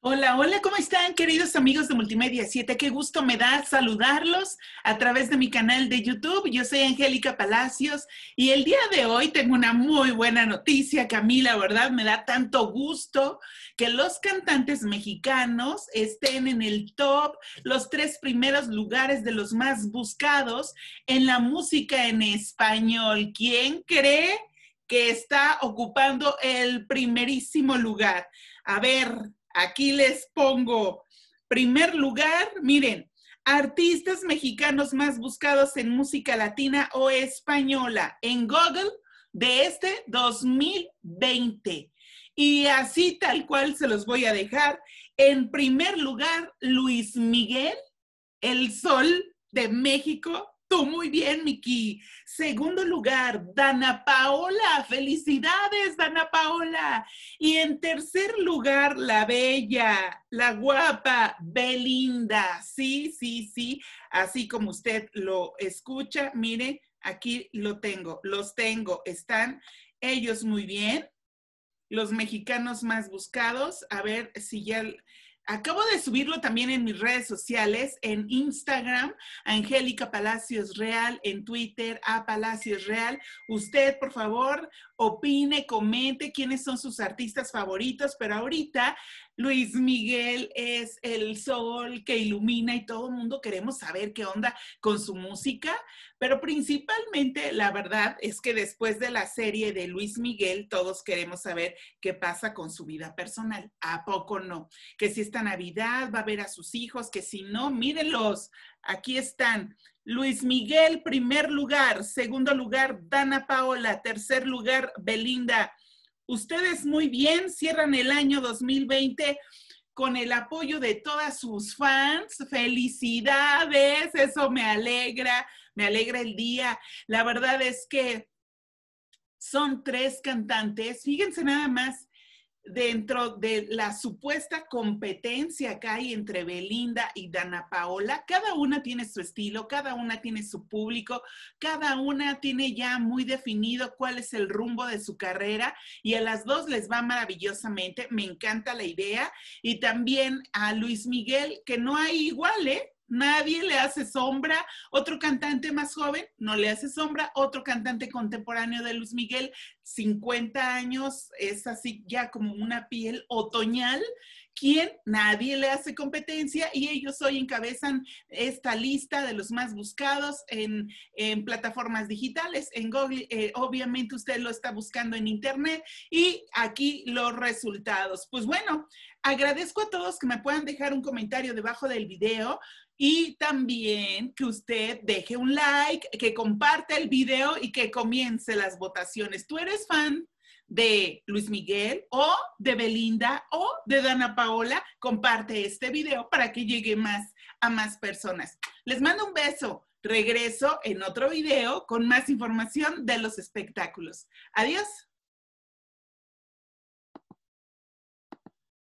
Hola, hola, ¿cómo están queridos amigos de Multimedia 7? Qué gusto me da saludarlos a través de mi canal de YouTube. Yo soy Angélica Palacios y el día de hoy tengo una muy buena noticia, Camila, ¿verdad? Me da tanto gusto que los cantantes mexicanos estén en el top, los tres primeros lugares de los más buscados en la música en español. ¿Quién cree que está ocupando el primerísimo lugar? A ver, Aquí les pongo, primer lugar, miren, artistas mexicanos más buscados en música latina o española en Google de este 2020. Y así tal cual se los voy a dejar. En primer lugar, Luis Miguel, el sol de México, Tú muy bien, Miki. Segundo lugar, Dana Paola. Felicidades, Dana Paola. Y en tercer lugar, la bella, la guapa, Belinda. Sí, sí, sí. Así como usted lo escucha, Mire, aquí lo tengo, los tengo. Están ellos muy bien. Los mexicanos más buscados. A ver si ya Acabo de subirlo también en mis redes sociales, en Instagram, Angélica Palacios Real, en Twitter, a Palacios Real. Usted, por favor, opine, comente quiénes son sus artistas favoritos, pero ahorita Luis Miguel es el sol que ilumina y todo el mundo queremos saber qué onda con su música, pero principalmente la verdad es que después de la serie de Luis Miguel todos queremos saber qué pasa con su vida personal. ¿A poco no? Que si esta Navidad va a ver a sus hijos, que si no, mírenlos, aquí están. Luis Miguel, primer lugar, segundo lugar, Dana Paola, tercer lugar, Belinda. Ustedes muy bien cierran el año 2020 con el apoyo de todas sus fans. Felicidades, eso me alegra, me alegra el día. La verdad es que son tres cantantes, fíjense nada más, dentro de la supuesta competencia que hay entre Belinda y Dana Paola, cada una tiene su estilo, cada una tiene su público, cada una tiene ya muy definido cuál es el rumbo de su carrera y a las dos les va maravillosamente, me encanta la idea y también a Luis Miguel, que no hay igual, ¿eh? nadie le hace sombra. Otro cantante más joven no le hace sombra. Otro cantante contemporáneo de Luis Miguel, 50 años, es así ya como una piel otoñal quién nadie le hace competencia y ellos hoy encabezan esta lista de los más buscados en, plataformas digitales, en Google, eh, obviamente usted lo está buscando en Internet y aquí los resultados. Pues bueno, agradezco a todos que me puedan dejar un comentario debajo del video. Y también que usted deje un like, que comparte el video y que comience las votaciones. ¿Tú eres fan? de Luis Miguel o de Belinda o de Dana Paola, comparte este video para que llegue más a más personas. Les mando un beso. Regreso en otro video con más información de los espectáculos. Adiós.